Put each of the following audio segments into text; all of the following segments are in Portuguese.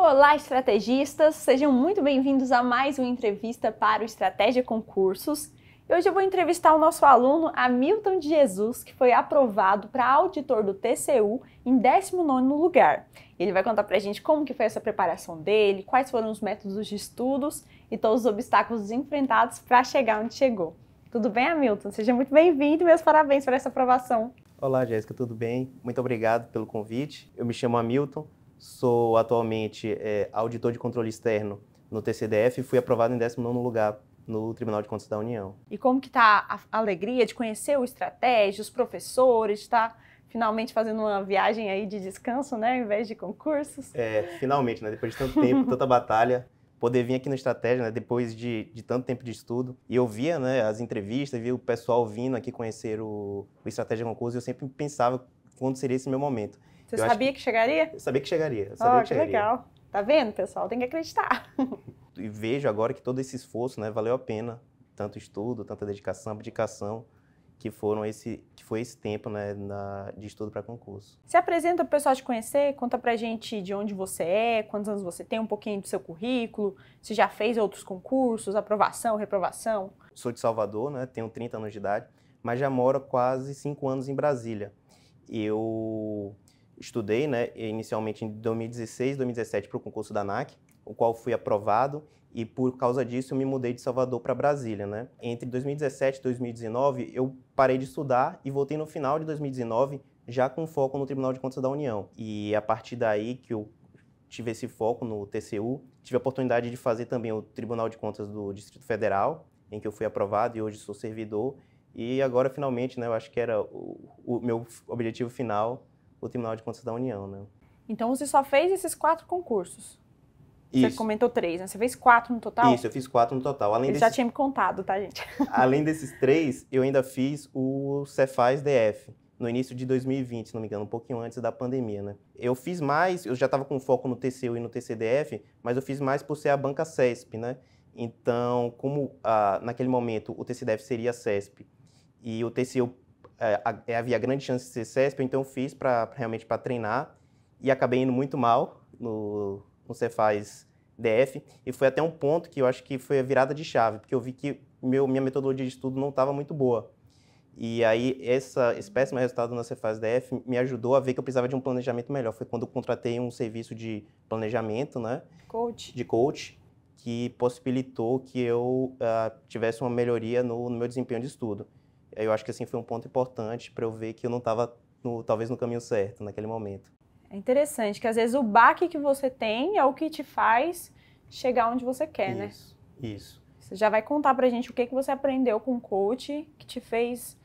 Olá, estrategistas! Sejam muito bem-vindos a mais uma entrevista para o Estratégia Concursos. Hoje eu vou entrevistar o nosso aluno Hamilton de Jesus, que foi aprovado para auditor do TCU em 19 lugar. Ele vai contar para a gente como que foi essa preparação dele, quais foram os métodos de estudos e todos os obstáculos enfrentados para chegar onde chegou. Tudo bem, Hamilton? Seja muito bem-vindo e meus parabéns por essa aprovação. Olá, Jéssica, tudo bem? Muito obrigado pelo convite. Eu me chamo Hamilton, sou atualmente é, auditor de controle externo no TCDF e fui aprovado em 19 lugar no Tribunal de Contas da União. E como que está a alegria de conhecer o estratégia, os professores, está finalmente fazendo uma viagem aí de descanso, né, em vez de concursos? É, finalmente, né, depois de tanto tempo, tanta batalha, poder vir aqui no Estratégia, né, depois de, de tanto tempo de estudo. E eu via, né, as entrevistas, via o pessoal vindo aqui conhecer o, o Estratégia Concurso, e eu sempre pensava quando seria esse meu momento. Você eu sabia que... que, chegaria? Eu sabia que chegaria. Eu sabia oh, que, que chegaria. legal. Tá vendo, pessoal? Tem que acreditar. e vejo agora que todo esse esforço né, valeu a pena. Tanto estudo, tanta dedicação, abdicação, que foram esse que foi esse tempo né, na, de estudo para concurso. Se apresenta para o pessoal te conhecer, conta para gente de onde você é, quantos anos você tem, um pouquinho do seu currículo, se já fez outros concursos, aprovação, reprovação. Sou de Salvador, né, tenho 30 anos de idade, mas já moro quase 5 anos em Brasília. Eu estudei, né, inicialmente em 2016, 2017 para o concurso da ANAC, o qual fui aprovado e por causa disso eu me mudei de Salvador para Brasília, né? Entre 2017 e 2019 eu parei de estudar e voltei no final de 2019 já com foco no Tribunal de Contas da União. E a partir daí que eu tive esse foco no TCU, tive a oportunidade de fazer também o Tribunal de Contas do Distrito Federal, em que eu fui aprovado e hoje sou servidor. E agora finalmente, né, eu acho que era o, o meu objetivo final o Tribunal de Contas da União, né? Então você só fez esses quatro concursos? Isso. Você comentou três, né? Você fez quatro no total? Isso, eu fiz quatro no total. Além Ele já tinha me contado, tá, gente? Além desses três, eu ainda fiz o Cefaz DF, no início de 2020, se não me engano, um pouquinho antes da pandemia, né? Eu fiz mais, eu já estava com foco no TCU e no TCDF, mas eu fiz mais por ser a banca CESP, né? Então, como ah, naquele momento o TCDF seria a CESP e o TCU é, é, havia grande chance de ser CESP, então fiz para realmente para treinar e acabei indo muito mal no, no Cefaz DF e foi até um ponto que eu acho que foi a virada de chave, porque eu vi que meu, minha metodologia de estudo não estava muito boa. E aí essa, esse péssimo resultado na Cefaz DF me ajudou a ver que eu precisava de um planejamento melhor. Foi quando eu contratei um serviço de planejamento, né? Coach. De coach, que possibilitou que eu uh, tivesse uma melhoria no, no meu desempenho de estudo. É, eu acho que assim foi um ponto importante para eu ver que eu não estava talvez no caminho certo naquele momento. É interessante que às vezes o baque que você tem é o que te faz chegar onde você quer, né? isso, né? Isso. Você já vai contar pra gente o que, que você aprendeu com o coach que te fez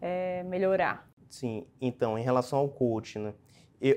é, melhorar. Sim, então, em relação ao coach, né?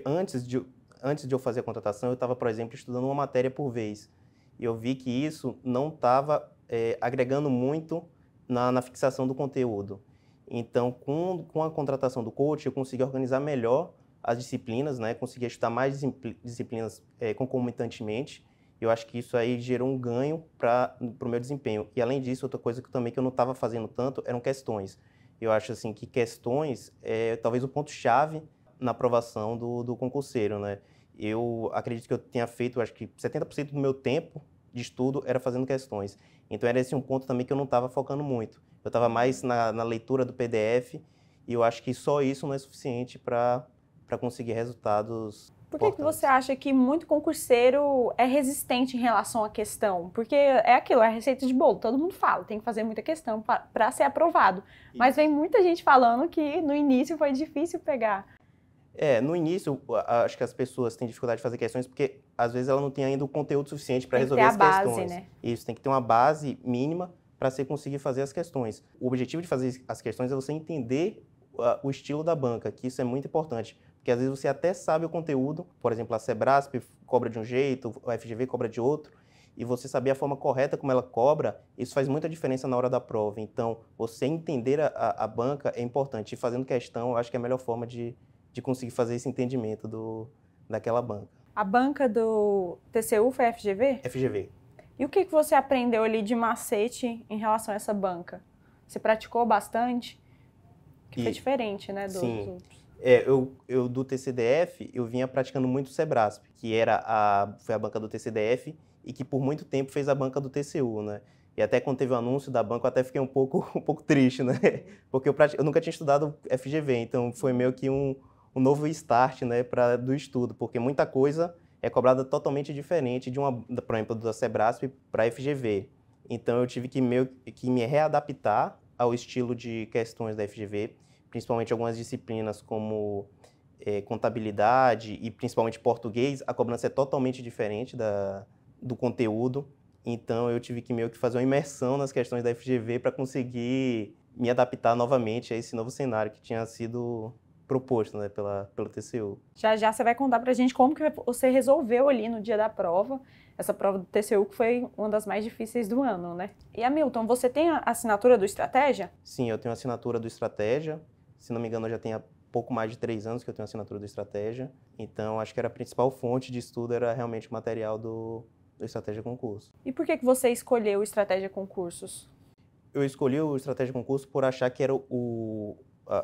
antes, de, antes de eu fazer a contratação, eu estava, por exemplo, estudando uma matéria por vez. E eu vi que isso não estava é, agregando muito na, na fixação do conteúdo. Então, com, com a contratação do coach, eu consegui organizar melhor as disciplinas, né? Consegui estudar mais disciplinas é, concomitantemente. Eu acho que isso aí gerou um ganho para o meu desempenho. E além disso, outra coisa que também que eu não estava fazendo tanto eram questões. Eu acho assim que questões é talvez o ponto chave na aprovação do, do concurseiro, né? Eu acredito que eu tenha feito, acho que 70% do meu tempo de estudo era fazendo questões. Então era esse um ponto também que eu não estava focando muito. Eu estava mais na, na, leitura do PDF e eu acho que só isso não é suficiente para conseguir resultados. Por que, que você acha que muito concurseiro é resistente em relação à questão? Porque é aquilo, é a receita de bolo, todo mundo fala, tem que fazer muita questão para ser aprovado. Isso. Mas vem muita gente falando que no início foi difícil pegar. É, no início, acho que as pessoas têm dificuldade de fazer questões porque às vezes ela não tem ainda o conteúdo suficiente para resolver as questões. Né? Isso tem que ter uma base mínima para você conseguir fazer as questões. O objetivo de fazer as questões é você entender o estilo da banca, que isso é muito importante, porque às vezes você até sabe o conteúdo, por exemplo, a Sebrasp cobra de um jeito, a FGV cobra de outro, e você saber a forma correta como ela cobra, isso faz muita diferença na hora da prova. Então, você entender a, a banca é importante. E fazendo questão, eu acho que é a melhor forma de, de conseguir fazer esse entendimento do, daquela banca. A banca do TCU foi FGV? FGV. E o que você aprendeu ali de macete em relação a essa banca? Você praticou bastante? Que e, foi diferente, né, sim. É, eu, eu do TCDF, eu vinha praticando muito o Sebrasp, que era a, foi a banca do TCDF e que por muito tempo fez a banca do TCU, né? E até quando teve o anúncio da banca, eu até fiquei um pouco, um pouco triste, né? Porque eu, eu nunca tinha estudado FGV, então foi meio que um, um novo start né, pra, do estudo, porque muita coisa é cobrada totalmente diferente de uma, por exemplo, da Sebrasp para a FGV. Então eu tive que, meio, que me readaptar ao estilo de questões da FGV, principalmente algumas disciplinas como é, contabilidade e principalmente português, a cobrança é totalmente diferente da, do conteúdo. Então eu tive que meio que fazer uma imersão nas questões da FGV para conseguir me adaptar novamente a esse novo cenário que tinha sido proposto né, pela, pela TCU. Já já você vai contar para a gente como que você resolveu ali no dia da prova, essa prova do TCU que foi uma das mais difíceis do ano, né? E Hamilton, você tem a assinatura do Estratégia? Sim, eu tenho a assinatura do Estratégia. Se não me engano, já tenho há pouco mais de três anos que eu tenho a assinatura do Estratégia. Então, acho que era a principal fonte de estudo era realmente o material do, do Estratégia Concurso. E por que, que você escolheu o Estratégia Concursos? Eu escolhi o Estratégia Concurso por achar que era o,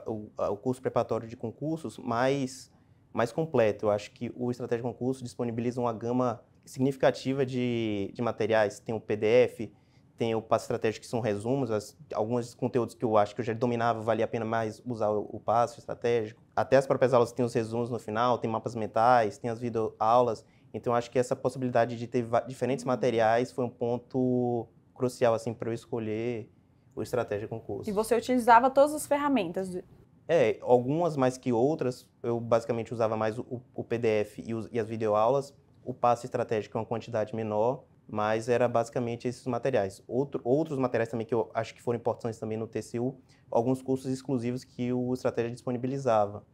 o, o curso preparatório de concursos mais, mais completo. Eu acho que o Estratégia de Concurso disponibiliza uma gama significativa de, de materiais. Tem o PDF, tem o passo estratégico que são resumos, as, alguns conteúdos que eu acho que eu já dominava, valia a pena mais usar o, o passo estratégico. Até as próprias aulas têm os resumos no final, tem mapas mentais, tem as videoaulas. Então acho que essa possibilidade de ter diferentes materiais foi um ponto crucial assim para eu escolher o Estratégia Concurso. E você utilizava todas as ferramentas? É, algumas mais que outras. Eu basicamente usava mais o, o PDF e, os, e as videoaulas. O passo estratégico é uma quantidade menor, mas era basicamente esses materiais. Outro, outros materiais também que eu acho que foram importantes também no TCU, alguns cursos exclusivos que o Estratégia disponibilizava.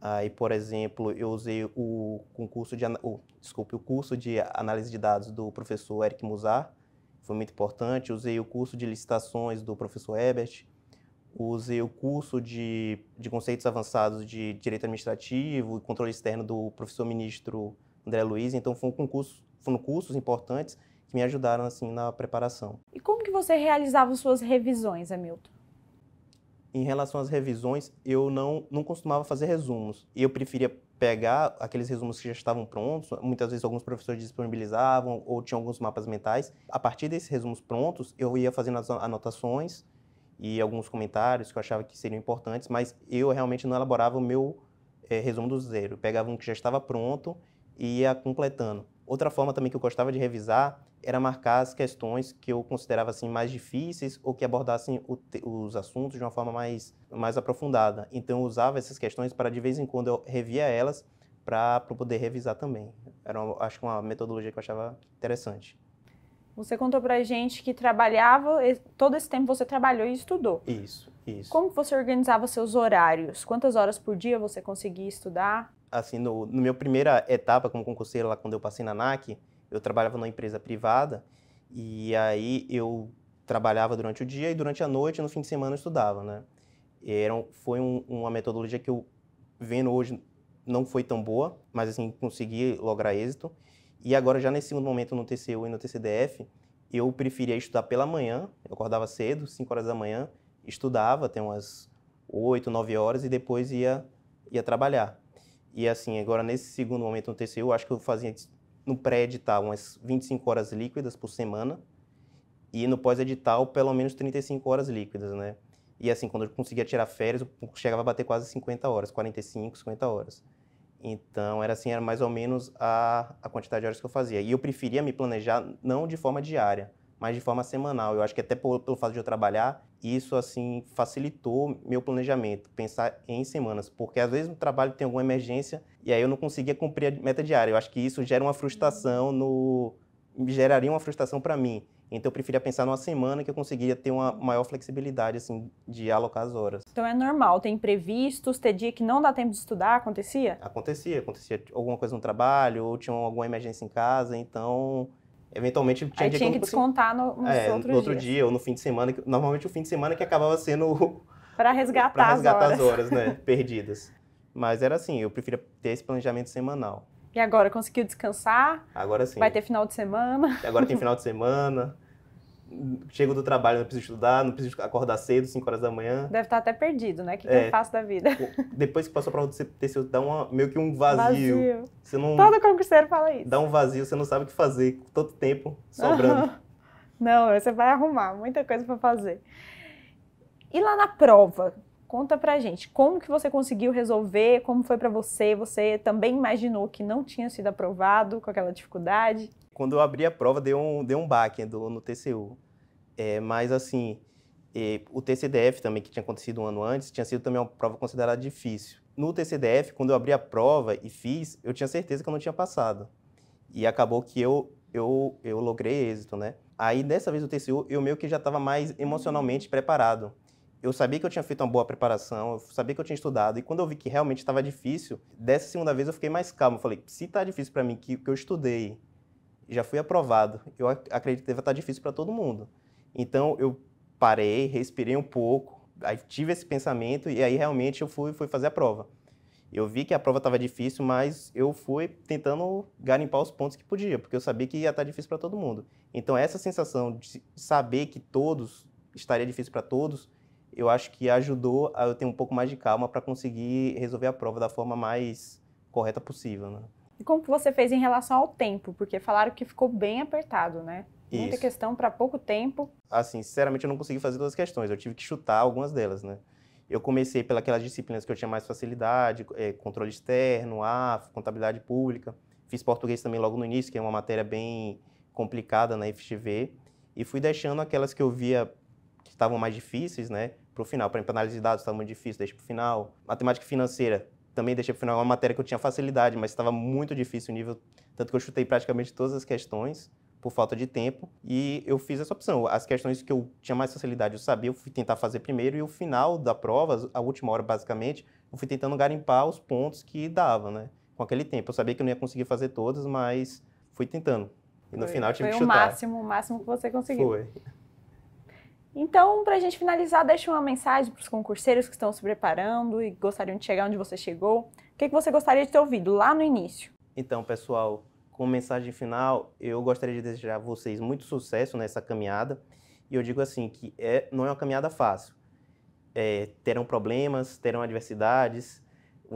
Aí, por exemplo, eu usei o concurso de, oh, desculpe, o curso de análise de dados do professor Eric Musar, foi muito importante. Usei o curso de licitações do professor Ebert, usei o curso de, de conceitos avançados de direito administrativo e controle externo do professor ministro André Luiz. Então, foram cursos importantes que me ajudaram assim na preparação. E como que você realizava suas revisões, Hamilton? Em relação às revisões, eu não, não costumava fazer resumos. Eu preferia pegar aqueles resumos que já estavam prontos, muitas vezes alguns professores disponibilizavam ou tinham alguns mapas mentais. A partir desses resumos prontos, eu ia fazendo as anotações e alguns comentários que eu achava que seriam importantes, mas eu realmente não elaborava o meu é, resumo do zero. Eu pegava um que já estava pronto e ia completando. Outra forma também que eu gostava de revisar era marcar as questões que eu considerava assim mais difíceis ou que abordassem os assuntos de uma forma mais, mais aprofundada. Então eu usava essas questões para de vez em quando eu revia elas para poder revisar também. Era uma, acho que uma metodologia que eu achava interessante. Você contou a gente que trabalhava, todo esse tempo você trabalhou e estudou. Isso, isso. Como você organizava seus horários? Quantas horas por dia você conseguia estudar? assim, no, no meu primeira etapa como concurseiro lá quando eu passei na NAC, eu trabalhava numa empresa privada e aí eu trabalhava durante o dia e durante a noite, no fim de semana, eu estudava, né? Era, foi um, uma metodologia que eu, vendo hoje, não foi tão boa, mas assim, consegui lograr êxito. E agora, já nesse segundo momento, no TCU e no TCDF, eu preferia estudar pela manhã, eu acordava cedo, 5 horas da manhã, estudava até umas 8, 9 horas e depois ia, ia trabalhar. E assim, agora nesse segundo momento no TCU, acho que eu fazia no pré-edital umas 25 horas líquidas por semana e no pós-edital pelo menos 35 horas líquidas, né? E assim, quando eu conseguia tirar férias, eu chegava a bater quase 50 horas, 45, 50 horas. Então, era assim, era mais ou menos a, a quantidade de horas que eu fazia. E eu preferia me planejar não de forma diária, mas de forma semanal. Eu acho que até pelo fato de eu trabalhar, isso assim facilitou meu planejamento, pensar em semanas, porque às vezes no trabalho tem alguma emergência e aí eu não conseguia cumprir a meta diária. Eu acho que isso gera uma frustração uhum. no geraria uma frustração para mim. Então eu preferia pensar numa semana que eu conseguiria ter uma maior flexibilidade assim de alocar as horas. Então é normal, tem imprevistos, ter dia que não dá tempo de estudar, acontecia? Acontecia, acontecia alguma coisa no trabalho, ou tinha alguma emergência em casa, então eventualmente tinha, Aí tinha que, que descontar no, é, no outro dia ou no fim de semana, que, normalmente o fim de semana que acabava sendo para resgatar, pra resgatar as horas, as horas né, perdidas. Mas era assim, eu prefiro ter esse planejamento semanal. E agora conseguiu descansar? Agora sim. Vai ter final de semana? E agora tem final de semana chego do trabalho, não preciso estudar, não preciso acordar cedo, 5 horas da manhã. Deve estar tá até perdido, né? O que, que é, eu faço da vida? Depois que passou para você ter seu, dá uma, meio que um vazio. vazio. Você não, Todo concurseiro fala isso. Dá um vazio, você não sabe o que fazer, todo tempo sobrando. não, você vai arrumar muita coisa para fazer. E lá na prova, conta pra gente, como que você conseguiu resolver, como foi para você, você também imaginou que não tinha sido aprovado com aquela dificuldade? Quando eu abri a prova, deu um, deu um baque né, do, no TCU. É, mas, assim, é, o TCDF também, que tinha acontecido um ano antes, tinha sido também uma prova considerada difícil. No TCDF, quando eu abri a prova e fiz, eu tinha certeza que eu não tinha passado. E acabou que eu, eu, eu logrei êxito, né? Aí, dessa vez, o TCU, eu meio que já estava mais emocionalmente preparado eu sabia que eu tinha feito uma boa preparação, eu sabia que eu tinha estudado, e quando eu vi que realmente estava difícil, dessa segunda vez eu fiquei mais calmo. Eu falei, se está difícil para mim, que, que eu estudei, já fui aprovado. Eu acredito que deve estar difícil para todo mundo. Então eu parei, respirei um pouco, aí tive esse pensamento e aí realmente eu fui, fui fazer a prova. Eu vi que a prova estava difícil, mas eu fui tentando garimpar os pontos que podia, porque eu sabia que ia estar difícil para todo mundo. Então essa sensação de saber que todos estaria difícil para todos, eu acho que ajudou a eu ter um pouco mais de calma para conseguir resolver a prova da forma mais correta possível, né? E como você fez em relação ao tempo? Porque falaram que ficou bem apertado, né? Isso. Muita questão para pouco tempo. Assim, sinceramente, eu não consegui fazer todas as questões. Eu tive que chutar algumas delas, né? Eu comecei pelas disciplinas que eu tinha mais facilidade, é, controle externo, AF, contabilidade pública. Fiz português também logo no início, que é uma matéria bem complicada na FGV. E fui deixando aquelas que eu via que estavam mais difíceis, né? Para o final. para análise de dados estava muito difícil, deixa para o final. Matemática financeira também deixei para o final uma matéria que eu tinha facilidade, mas estava muito difícil o nível, tanto que eu chutei praticamente todas as questões por falta de tempo, e eu fiz essa opção. As questões que eu tinha mais facilidade, eu sabia, eu fui tentar fazer primeiro, e o final da prova, a última hora basicamente, eu fui tentando garimpar os pontos que dava, né? Com aquele tempo. Eu sabia que eu não ia conseguir fazer todas, mas fui tentando. E no foi, final tive que chutar. Foi o máximo, o máximo que você conseguiu. Foi. Então, para a gente finalizar, deixa uma mensagem para os concurseiros que estão se preparando e gostariam de chegar onde você chegou. O que, que você gostaria de ter ouvido lá no início? Então, pessoal, como mensagem final, eu gostaria de desejar a vocês muito sucesso nessa caminhada. E eu digo assim, que é, não é uma caminhada fácil. É, terão problemas, terão adversidades,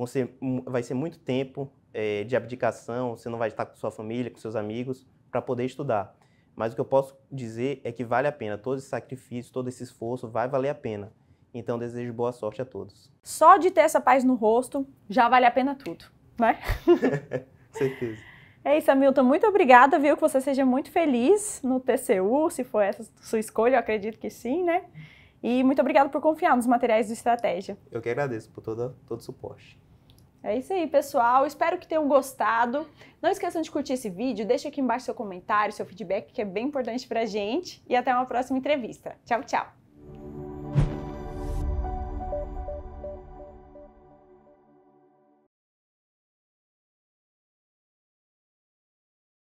ser, vai ser muito tempo é, de abdicação, você não vai estar com sua família, com seus amigos, para poder estudar. Mas o que eu posso dizer é que vale a pena. Todo esse sacrifício, todo esse esforço vai valer a pena. Então desejo boa sorte a todos. Só de ter essa paz no rosto já vale a pena tudo, né? Certeza. É isso, Hamilton. Muito obrigada, viu? Que você seja muito feliz no TCU, se for essa sua escolha, eu acredito que sim, né? E muito obrigado por confiar nos materiais do Estratégia. Eu que agradeço por todo, todo o suporte. É isso aí, pessoal. Espero que tenham gostado. Não esqueçam de curtir esse vídeo, deixa aqui embaixo seu comentário, seu feedback, que é bem importante pra gente. E até uma próxima entrevista. Tchau, tchau!